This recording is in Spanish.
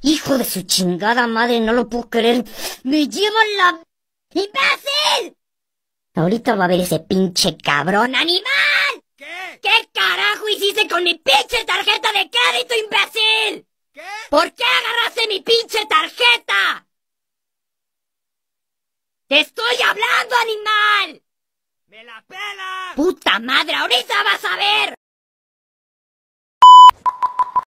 Hijo de su chingada madre, no lo puedo creer. Me llevan la... ¡Imbécil! Ahorita va a ver ese pinche cabrón animal. ¿Qué? ¿Qué carajo hiciste con mi pinche tarjeta de crédito, imbécil? ¿Qué? ¿Por qué agarraste mi pinche tarjeta? ¡Te estoy hablando, animal! ¡Me la pela! ¡Puta madre! ¡Ahorita vas a ver!